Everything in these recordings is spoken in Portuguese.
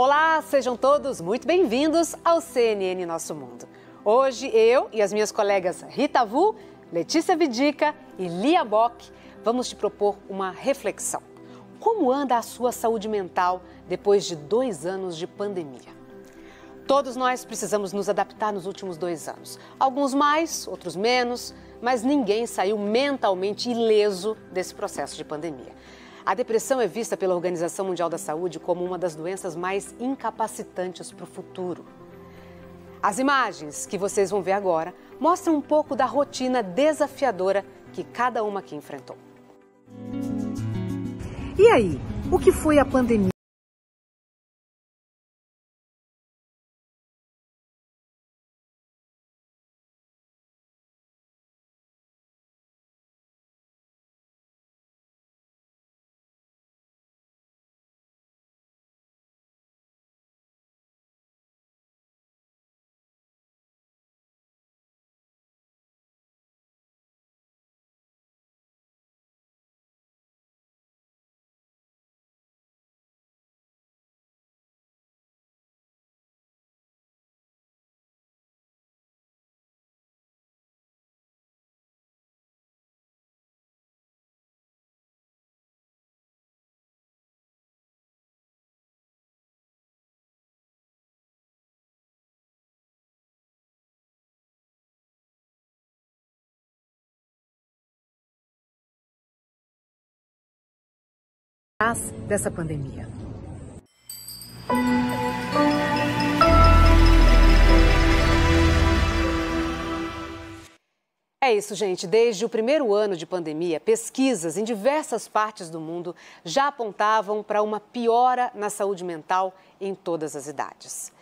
Olá, sejam todos muito bem-vindos ao CNN Nosso Mundo. Hoje eu e as minhas colegas Rita Vu, Letícia Vidica e Lia Bock vamos te propor uma reflexão. Como anda a sua saúde mental depois de dois anos de pandemia? Todos nós precisamos nos adaptar nos últimos dois anos. Alguns mais, outros menos, mas ninguém saiu mentalmente ileso desse processo de pandemia. A depressão é vista pela Organização Mundial da Saúde como uma das doenças mais incapacitantes para o futuro. As imagens que vocês vão ver agora mostram um pouco da rotina desafiadora que cada uma aqui enfrentou. E aí, o que foi a pandemia? trás dessa pandemia. É isso, gente. Desde o primeiro ano de pandemia, pesquisas em diversas partes do mundo já apontavam para uma piora na saúde mental em todas as idades.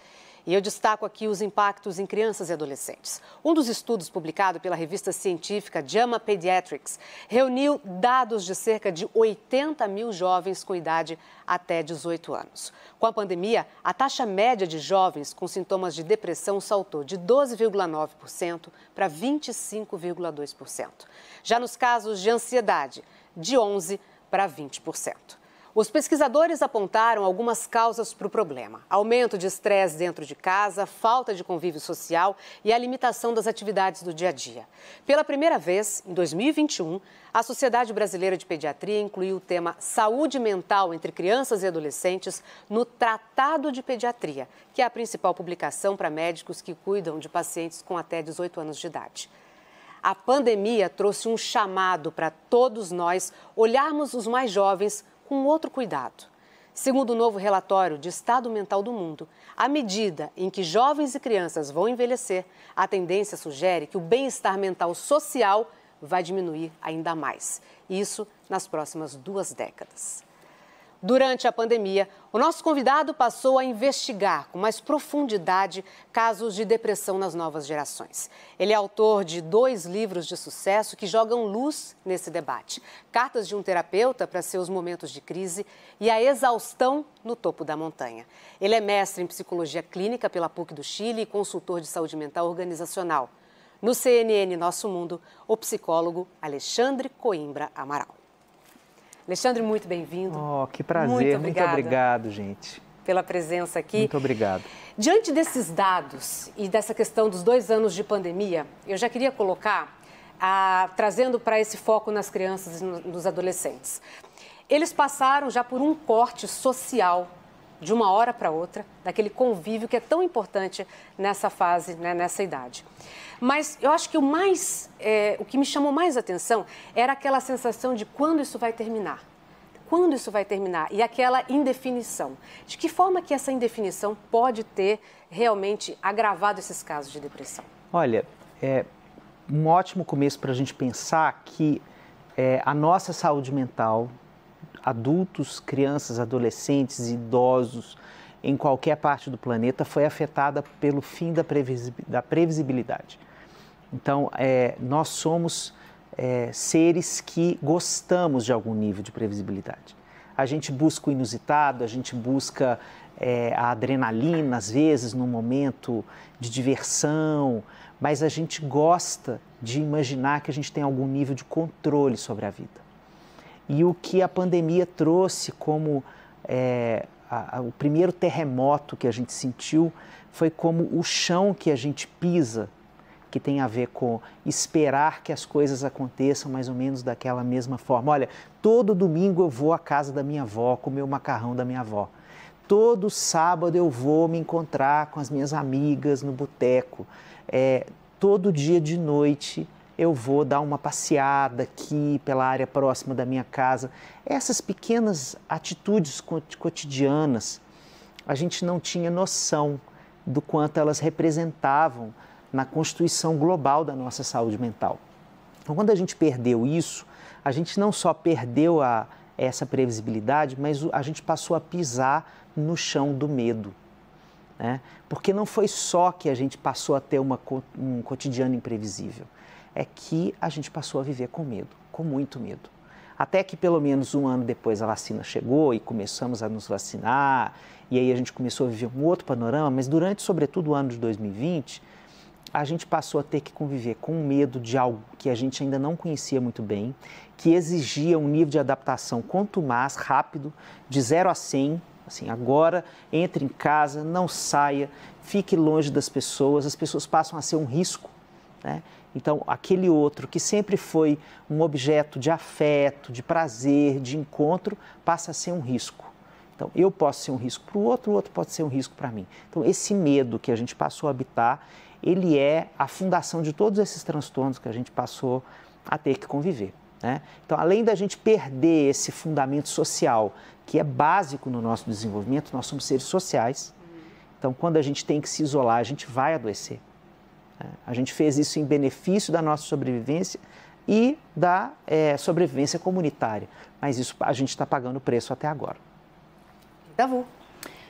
E eu destaco aqui os impactos em crianças e adolescentes. Um dos estudos publicado pela revista científica JAMA Pediatrics reuniu dados de cerca de 80 mil jovens com idade até 18 anos. Com a pandemia, a taxa média de jovens com sintomas de depressão saltou de 12,9% para 25,2%. Já nos casos de ansiedade, de 11% para 20%. Os pesquisadores apontaram algumas causas para o problema: aumento de estresse dentro de casa, falta de convívio social e a limitação das atividades do dia a dia. Pela primeira vez, em 2021, a Sociedade Brasileira de Pediatria incluiu o tema saúde mental entre crianças e adolescentes no Tratado de Pediatria, que é a principal publicação para médicos que cuidam de pacientes com até 18 anos de idade. A pandemia trouxe um chamado para todos nós olharmos os mais jovens com outro cuidado. Segundo o novo relatório de Estado Mental do Mundo, à medida em que jovens e crianças vão envelhecer, a tendência sugere que o bem-estar mental social vai diminuir ainda mais. Isso nas próximas duas décadas. Durante a pandemia, o nosso convidado passou a investigar com mais profundidade casos de depressão nas novas gerações. Ele é autor de dois livros de sucesso que jogam luz nesse debate: Cartas de um Terapeuta para seus momentos de crise e A Exaustão no Topo da Montanha. Ele é mestre em psicologia clínica pela PUC do Chile e consultor de saúde mental organizacional. No CNN Nosso Mundo, o psicólogo Alexandre Coimbra Amaral. Alexandre, muito bem-vindo. Oh, que prazer. Muito, muito obrigado, gente. Pela presença aqui. Muito obrigado. Diante desses dados e dessa questão dos dois anos de pandemia, eu já queria colocar, a, ah, trazendo para esse foco nas crianças e nos adolescentes. Eles passaram já por um corte social de uma hora para outra, daquele convívio que é tão importante nessa fase, né, nessa idade. Mas eu acho que o mais, é, o que me chamou mais atenção era aquela sensação de quando isso vai terminar. Quando isso vai terminar? E aquela indefinição. De que forma que essa indefinição pode ter realmente agravado esses casos de depressão? Olha, é um ótimo começo para a gente pensar que é, a nossa saúde mental, adultos, crianças, adolescentes, idosos, em qualquer parte do planeta, foi afetada pelo fim da previsibilidade. Então, é, nós somos é, seres que gostamos de algum nível de previsibilidade. A gente busca o inusitado, a gente busca é, a adrenalina, às vezes, num momento de diversão, mas a gente gosta de imaginar que a gente tem algum nível de controle sobre a vida e o que a pandemia trouxe como é, a, a, o primeiro terremoto que a gente sentiu foi como o chão que a gente pisa, que tem a ver com esperar que as coisas aconteçam mais ou menos daquela mesma forma. Olha, todo domingo eu vou à casa da minha avó comer o macarrão da minha avó. Todo sábado eu vou me encontrar com as minhas amigas no boteco. É, todo dia de noite eu vou dar uma passeada aqui pela área próxima da minha casa. Essas pequenas atitudes cotidianas, a gente não tinha noção do quanto elas representavam na constituição global da nossa saúde mental. Então, quando a gente perdeu isso, a gente não só perdeu a, essa previsibilidade, mas a gente passou a pisar no chão do medo. Né? Porque não foi só que a gente passou a ter uma, um cotidiano imprevisível é que a gente passou a viver com medo, com muito medo. Até que pelo menos um ano depois a vacina chegou e começamos a nos vacinar, e aí a gente começou a viver um outro panorama, mas durante, sobretudo, o ano de 2020, a gente passou a ter que conviver com medo de algo que a gente ainda não conhecia muito bem, que exigia um nível de adaptação quanto mais rápido, de 0 a 100, assim, agora entre em casa, não saia, fique longe das pessoas, as pessoas passam a ser um risco. Né? Então, aquele outro que sempre foi um objeto de afeto, de prazer, de encontro, passa a ser um risco. Então, eu posso ser um risco para o outro, o outro pode ser um risco para mim. Então, esse medo que a gente passou a habitar, ele é a fundação de todos esses transtornos que a gente passou a ter que conviver. Né? Então, além da gente perder esse fundamento social, que é básico no nosso desenvolvimento, nós somos seres sociais. Então, quando a gente tem que se isolar, a gente vai adoecer. É, a gente fez isso em benefício da nossa sobrevivência e da é, sobrevivência comunitária. Mas isso a gente está pagando o preço até agora. Davu.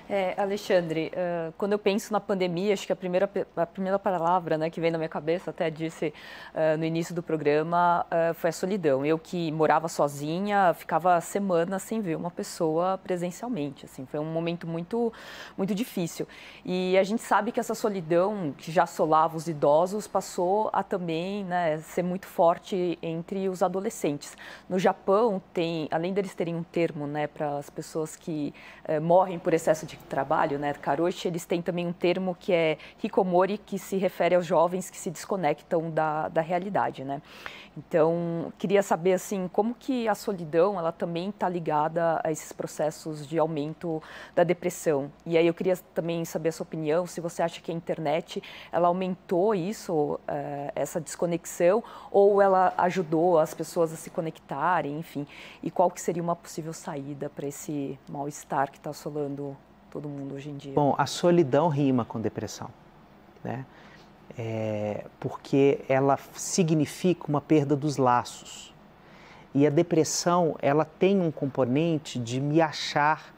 É, Alexandre, uh, quando eu penso na pandemia, acho que a primeira, a primeira palavra né, que vem na minha cabeça, até disse uh, no início do programa, uh, foi a solidão. Eu que morava sozinha, ficava semanas sem ver uma pessoa presencialmente. Assim, foi um momento muito, muito difícil. E a gente sabe que essa solidão que já assolava os idosos passou a também né, ser muito forte entre os adolescentes. No Japão, tem, além deles terem um termo né, para as pessoas que eh, morrem por excesso de trabalho, né, Karoshi, eles têm também um termo que é hikomori, que se refere aos jovens que se desconectam da, da realidade, né? Então, queria saber, assim, como que a solidão, ela também está ligada a esses processos de aumento da depressão. E aí eu queria também saber a sua opinião, se você acha que a internet, ela aumentou isso, eh, essa desconexão, ou ela ajudou as pessoas a se conectarem, enfim, e qual que seria uma possível saída para esse mal-estar que está assolando todo mundo hoje em dia? Bom, a solidão rima com depressão, né? É, porque ela significa uma perda dos laços. E a depressão, ela tem um componente de me achar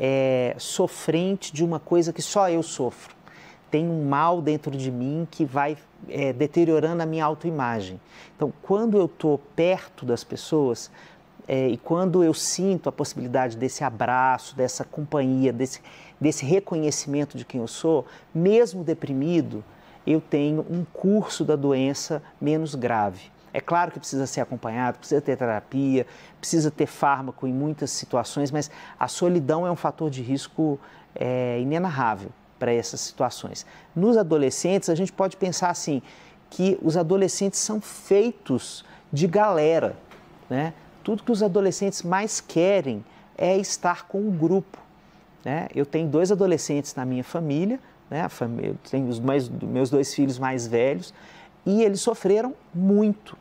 é, sofrente de uma coisa que só eu sofro. Tem um mal dentro de mim que vai é, deteriorando a minha autoimagem. Então, quando eu estou perto das pessoas, é, e quando eu sinto a possibilidade desse abraço, dessa companhia, desse, desse reconhecimento de quem eu sou, mesmo deprimido, eu tenho um curso da doença menos grave. É claro que precisa ser acompanhado, precisa ter terapia, precisa ter fármaco em muitas situações, mas a solidão é um fator de risco é, inenarrável para essas situações. Nos adolescentes, a gente pode pensar assim, que os adolescentes são feitos de galera, né? Tudo que os adolescentes mais querem é estar com o grupo. Né? Eu tenho dois adolescentes na minha família, né? família tenho os mais, meus dois filhos mais velhos, e eles sofreram muito.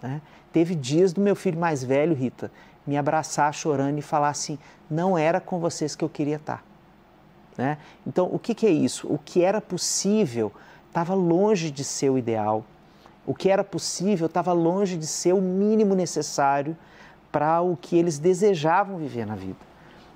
Né? Teve dias do meu filho mais velho, Rita, me abraçar chorando e falar assim: não era com vocês que eu queria estar. Tá", né? Então, o que, que é isso? O que era possível estava longe de ser o ideal. O que era possível estava longe de ser o mínimo necessário para o que eles desejavam viver na vida.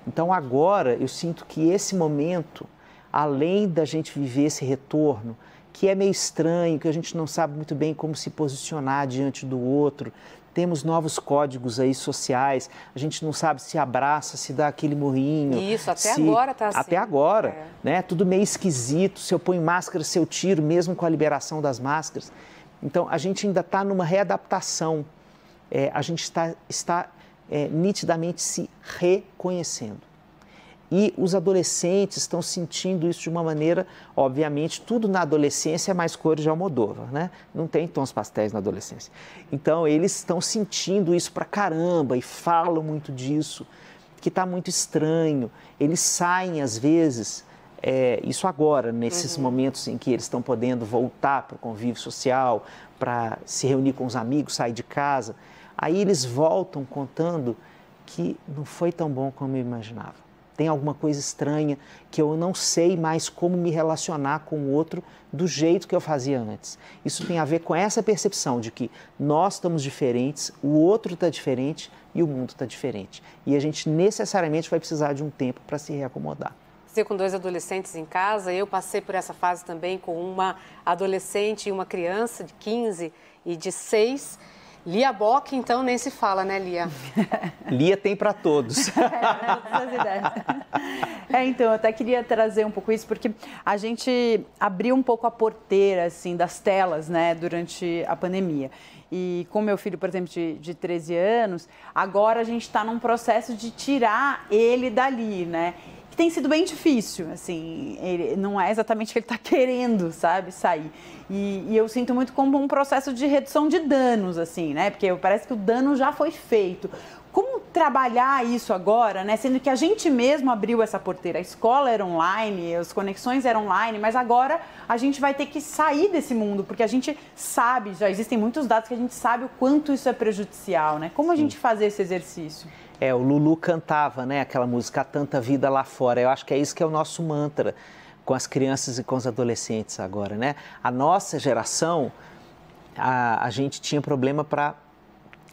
Então agora eu sinto que esse momento, além da gente viver esse retorno, que é meio estranho, que a gente não sabe muito bem como se posicionar diante do outro, temos novos códigos aí sociais, a gente não sabe se abraça, se dá aquele morrinho. Isso, até se... agora tá assim. Até agora, é. né? Tudo meio esquisito, se eu ponho máscara, se eu tiro, mesmo com a liberação das máscaras. Então, a gente ainda está numa readaptação é, a gente está, está é, nitidamente se reconhecendo. E os adolescentes estão sentindo isso de uma maneira, obviamente, tudo na adolescência é mais cores de Almodóvar, né? Não tem tons pastéis na adolescência. Então, eles estão sentindo isso pra caramba e falam muito disso, que está muito estranho. Eles saem, às vezes, é, isso agora, nesses uhum. momentos em que eles estão podendo voltar para o convívio social, para se reunir com os amigos, sair de casa. Aí eles voltam contando que não foi tão bom como eu imaginava. Tem alguma coisa estranha que eu não sei mais como me relacionar com o outro do jeito que eu fazia antes. Isso tem a ver com essa percepção de que nós estamos diferentes, o outro está diferente e o mundo está diferente. E a gente necessariamente vai precisar de um tempo para se reacomodar com dois adolescentes em casa. Eu passei por essa fase também com uma adolescente e uma criança de 15 e de 6. Lia Bock, então, nem se fala, né, Lia? Lia tem para todos. É, né, é, então, eu até queria trazer um pouco isso, porque a gente abriu um pouco a porteira, assim, das telas, né, durante a pandemia. E com meu filho, por exemplo, de, de 13 anos, agora a gente está num processo de tirar ele dali, né? que tem sido bem difícil, assim, ele, não é exatamente o que ele está querendo, sabe, sair. E, e, eu sinto muito como um processo de redução de danos, assim, né? Porque parece que o dano já foi feito. Como trabalhar isso agora, né? Sendo que a gente mesmo abriu essa porteira, a escola era online, as conexões eram online, mas agora a gente vai ter que sair desse mundo, porque a gente sabe, já existem muitos dados que a gente sabe o quanto isso é prejudicial, né? Como Sim. a gente fazer esse exercício? É, o Lulu cantava, né, aquela música, há tanta vida lá fora. Eu acho que é isso que é o nosso mantra com as crianças e com os adolescentes agora, né? A nossa geração, a, a gente tinha problema para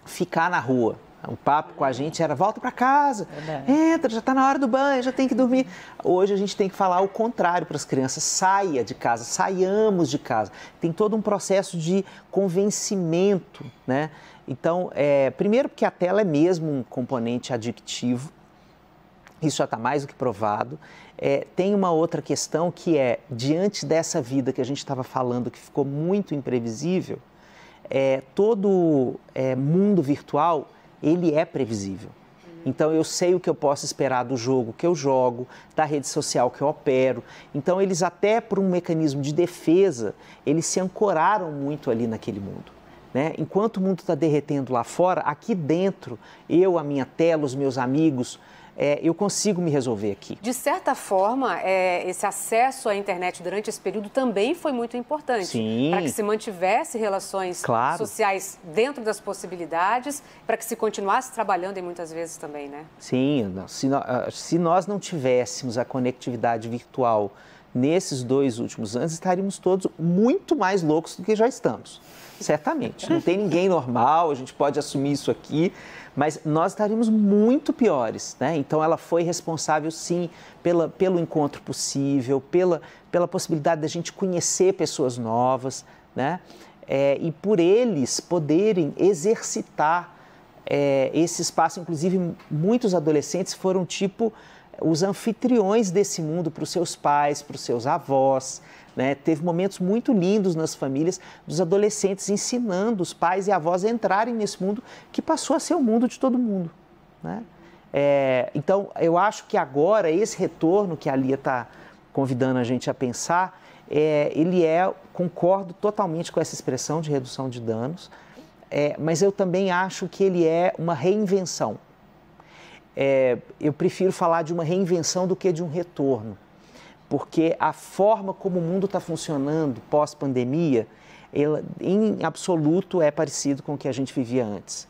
ficar na rua, o papo com a gente era volta para casa, entra, já está na hora do banho, já tem que dormir. Hoje a gente tem que falar o contrário para as crianças: saia de casa, saiamos de casa. Tem todo um processo de convencimento, né? Então, é, primeiro porque a tela é mesmo um componente adictivo, isso já está mais do que provado. É, tem uma outra questão que é diante dessa vida que a gente estava falando que ficou muito imprevisível. É, todo é, mundo virtual ele é previsível. Então eu sei o que eu posso esperar do jogo que eu jogo, da rede social que eu opero. Então eles até por um mecanismo de defesa, eles se ancoraram muito ali naquele mundo. Né? Enquanto o mundo está derretendo lá fora, aqui dentro, eu, a minha tela, os meus amigos, é, eu consigo me resolver aqui. De certa forma, é, esse acesso à internet durante esse período também foi muito importante. Para que se mantivesse relações claro. sociais dentro das possibilidades, para que se continuasse trabalhando e muitas vezes também, né? Sim, se, ah, se nós não tivéssemos a conectividade virtual nesses dois últimos anos, estaríamos todos muito mais loucos do que já estamos. Certamente. Não tem ninguém normal, a gente pode assumir isso aqui, mas nós estaríamos muito piores, né? Então ela foi responsável, sim, pela, pelo encontro possível, pela, pela possibilidade da gente conhecer pessoas novas, né? É, e por eles poderem exercitar é, esse espaço. Inclusive, muitos adolescentes foram tipo os anfitriões desse mundo para os seus pais, para os seus avós. Né? Teve momentos muito lindos nas famílias dos adolescentes ensinando os pais e avós a entrarem nesse mundo que passou a ser o mundo de todo mundo. Né? É, então, eu acho que agora esse retorno que a Lia está convidando a gente a pensar, é, ele é, concordo totalmente com essa expressão de redução de danos, é, mas eu também acho que ele é uma reinvenção. É, eu prefiro falar de uma reinvenção do que de um retorno porque a forma como o mundo está funcionando pós-pandemia, em absoluto é parecido com o que a gente vivia antes.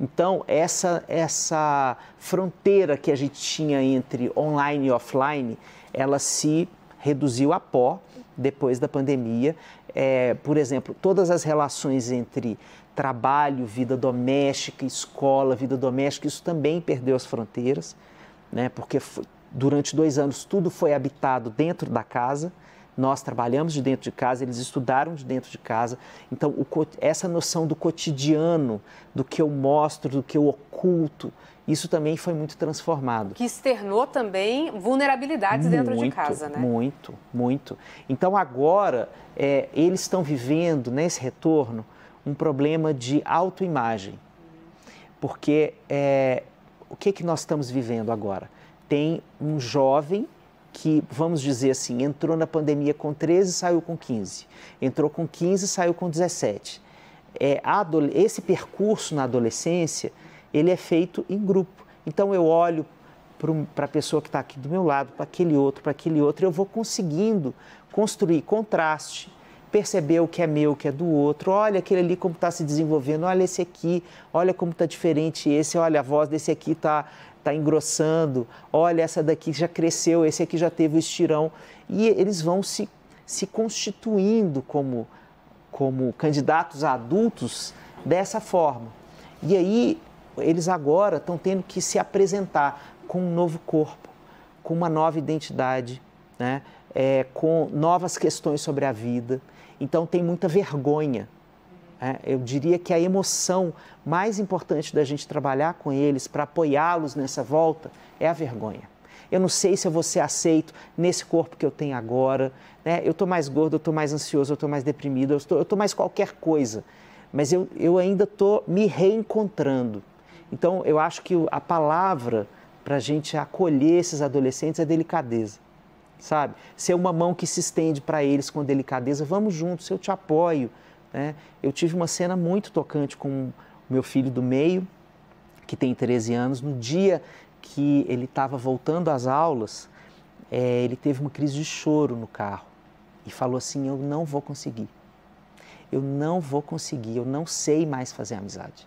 Então, essa, essa fronteira que a gente tinha entre online e offline, ela se reduziu a pó depois da pandemia. É, por exemplo, todas as relações entre trabalho, vida doméstica, escola, vida doméstica, isso também perdeu as fronteiras, né? porque Durante dois anos, tudo foi habitado dentro da casa. Nós trabalhamos de dentro de casa, eles estudaram de dentro de casa. Então, o, essa noção do cotidiano, do que eu mostro, do que eu oculto, isso também foi muito transformado. Que externou também vulnerabilidades muito, dentro de casa, né? Muito, muito. Então, agora, é, eles estão vivendo, nesse retorno, um problema de autoimagem. Porque é, o que, que nós estamos vivendo agora? tem um jovem que, vamos dizer assim, entrou na pandemia com 13 saiu com 15, entrou com 15 saiu com 17. É, esse percurso na adolescência, ele é feito em grupo. Então, eu olho para a pessoa que está aqui do meu lado, para aquele outro, para aquele outro, eu vou conseguindo construir contraste, perceber o que é meu, o que é do outro. Olha aquele ali como está se desenvolvendo, olha esse aqui, olha como está diferente esse, olha a voz desse aqui está tá engrossando, olha essa daqui já cresceu, esse aqui já teve o estirão. E eles vão se, se constituindo como, como candidatos a adultos dessa forma. E aí eles agora estão tendo que se apresentar com um novo corpo, com uma nova identidade, né? É, com novas questões sobre a vida. Então tem muita vergonha. É, eu diria que a emoção mais importante da gente trabalhar com eles para apoiá-los nessa volta é a vergonha. Eu não sei se eu vou ser aceito nesse corpo que eu tenho agora. Né? Eu estou mais gordo, eu estou mais ansioso, eu estou mais deprimido, eu estou mais qualquer coisa. Mas eu, eu ainda estou me reencontrando. Então, eu acho que a palavra para a gente acolher esses adolescentes é delicadeza sabe? Ser uma mão que se estende para eles com delicadeza, vamos juntos, eu te apoio. Né? Eu tive uma cena muito tocante com o meu filho do meio, que tem 13 anos, no dia que ele estava voltando às aulas, é, ele teve uma crise de choro no carro e falou assim: Eu não vou conseguir. Eu não vou conseguir, eu não sei mais fazer amizade.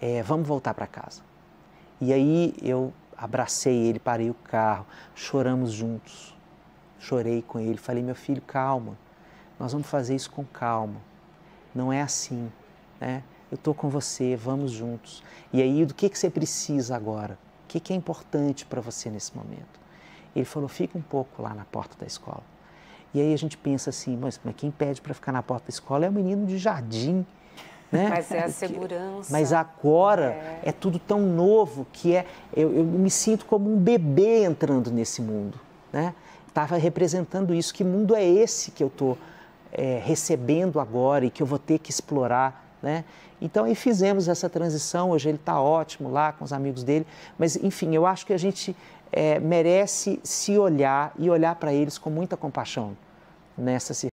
É, vamos voltar para casa. E aí eu abracei ele, parei o carro, choramos juntos. Chorei com ele, falei: meu filho, calma, nós vamos fazer isso com calma. Não é assim, né? Eu estou com você, vamos juntos. E aí, do que, que você precisa agora? O que, que é importante para você nesse momento? Ele falou: fica um pouco lá na porta da escola. E aí a gente pensa assim: mas quem pede para ficar na porta da escola é o menino de jardim né? Mas é a segurança. Mas agora é, é tudo tão novo que é, eu, eu, me sinto como um bebê entrando nesse mundo. Né? Estava representando isso. Que mundo é esse que eu estou é, recebendo agora e que eu vou ter que explorar? Né? Então, e fizemos essa transição. Hoje ele está ótimo lá com os amigos dele. Mas, enfim, eu acho que a gente é, merece se olhar e olhar para eles com muita compaixão nessa